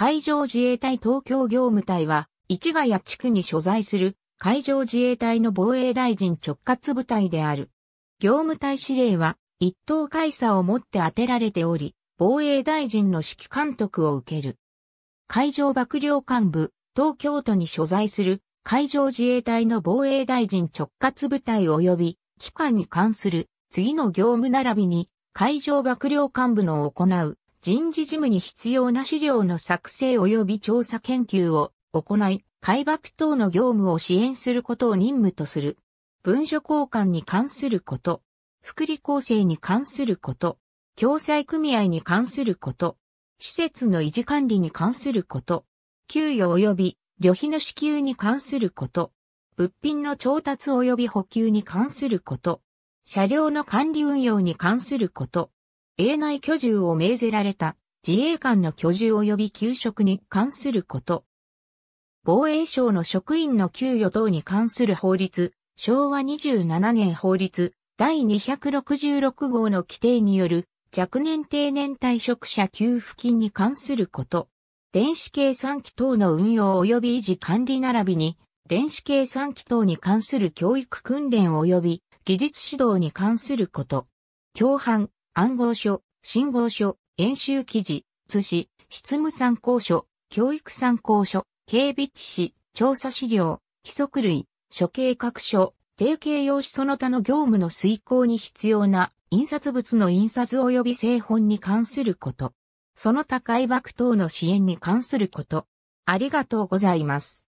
海上自衛隊東京業務隊は、市ヶ谷地区に所在する海上自衛隊の防衛大臣直轄部隊である。業務隊司令は、一等会社をもって当てられており、防衛大臣の指揮監督を受ける。海上幕僚幹部、東京都に所在する海上自衛隊の防衛大臣直轄部隊及び、機関に関する次の業務並びに海上幕僚幹部の行う人事事務に必要な資料の作成及び調査研究を行い、開幕等の業務を支援することを任務とする。文書交換に関すること、福利厚生に関すること、共済組合に関すること、施設の維持管理に関すること、給与及び旅費の支給に関すること、物品の調達及び補給に関すること、車両の管理運用に関すること、営内居住を命ぜられた自衛官の居住及び給食に関すること。防衛省の職員の給与等に関する法律、昭和27年法律第266号の規定による若年定年退職者給付金に関すること。電子計算機等の運用及び維持管理並びに、電子計算機等に関する教育訓練及び技術指導に関すること。共犯、暗号書、信号書、演習記事、図市執務参考書、教育参考書、警備知識、調査資料、規則類、諸計画書、定型用紙その他の業務の遂行に必要な印刷物の印刷及び製本に関すること。その他解幕等の支援に関すること。ありがとうございます。